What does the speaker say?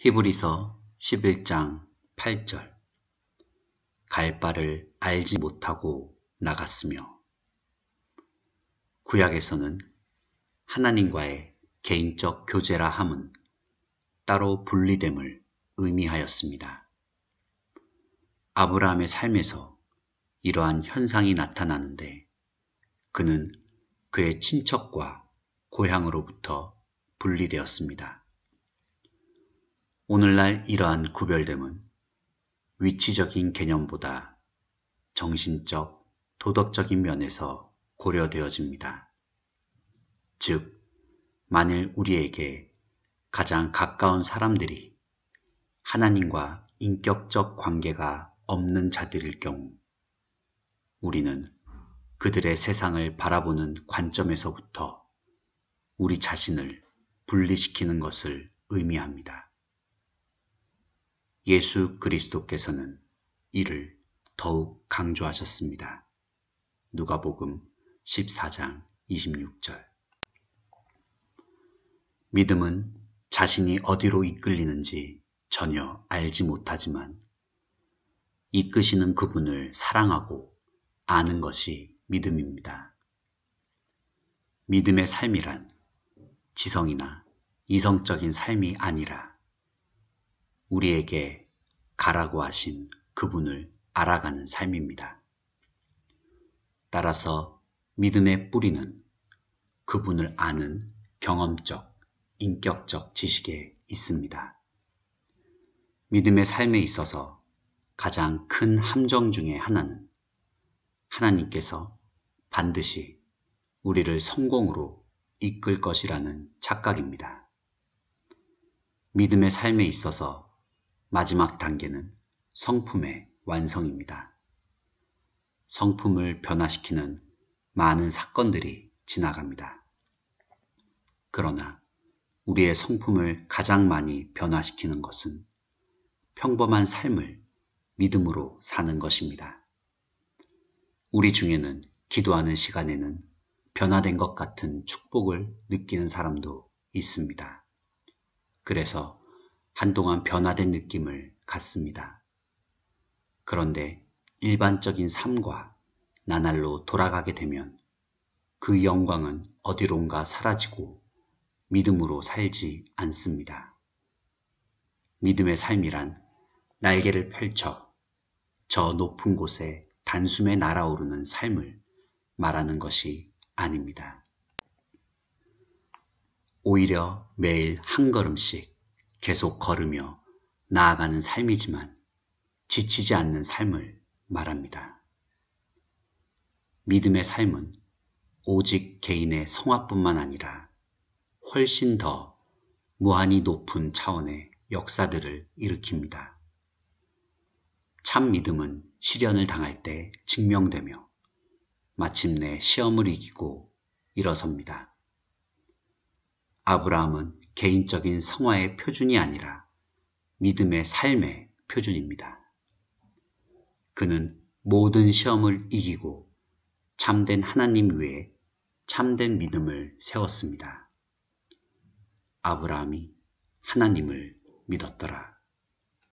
히브리서 11장 8절 갈 바를 알지 못하고 나갔으며 구약에서는 하나님과의 개인적 교제라 함은 따로 분리됨을 의미하였습니다. 아브라함의 삶에서 이러한 현상이 나타나는데 그는 그의 친척과 고향으로부터 분리되었습니다. 오늘날 이러한 구별됨은 위치적인 개념보다 정신적, 도덕적인 면에서 고려되어집니다. 즉, 만일 우리에게 가장 가까운 사람들이 하나님과 인격적 관계가 없는 자들일 경우 우리는 그들의 세상을 바라보는 관점에서부터 우리 자신을 분리시키는 것을 의미합니다. 예수 그리스도께서는 이를 더욱 강조하셨습니다. 누가복음 14장 26절 믿음은 자신이 어디로 이끌리는지 전혀 알지 못하지만 이끄시는 그분을 사랑하고 아는 것이 믿음입니다. 믿음의 삶이란 지성이나 이성적인 삶이 아니라 우리에게 가라고 하신 그분을 알아가는 삶입니다. 따라서 믿음의 뿌리는 그분을 아는 경험적, 인격적 지식에 있습니다. 믿음의 삶에 있어서 가장 큰 함정 중의 하나는 하나님께서 반드시 우리를 성공으로 이끌 것이라는 착각입니다. 믿음의 삶에 있어서 마지막 단계는 성품의 완성입니다. 성품을 변화시키는 많은 사건들이 지나갑니다. 그러나 우리의 성품을 가장 많이 변화시키는 것은 평범한 삶을 믿음으로 사는 것입니다. 우리 중에는 기도하는 시간에는 변화된 것 같은 축복을 느끼는 사람도 있습니다. 그래서 한동안 변화된 느낌을 갖습니다. 그런데 일반적인 삶과 나날로 돌아가게 되면 그 영광은 어디론가 사라지고 믿음으로 살지 않습니다. 믿음의 삶이란 날개를 펼쳐 저 높은 곳에 단숨에 날아오르는 삶을 말하는 것이 아닙니다. 오히려 매일 한 걸음씩 계속 걸으며 나아가는 삶이지만 지치지 않는 삶을 말합니다. 믿음의 삶은 오직 개인의 성화뿐만 아니라 훨씬 더 무한히 높은 차원의 역사들을 일으킵니다. 참 믿음은 시련을 당할 때 증명되며 마침내 시험을 이기고 일어섭니다. 아브라함은 개인적인 성화의 표준이 아니라 믿음의 삶의 표준입니다. 그는 모든 시험을 이기고 참된 하나님 위에 참된 믿음을 세웠습니다. 아브라함이 하나님을 믿었더라.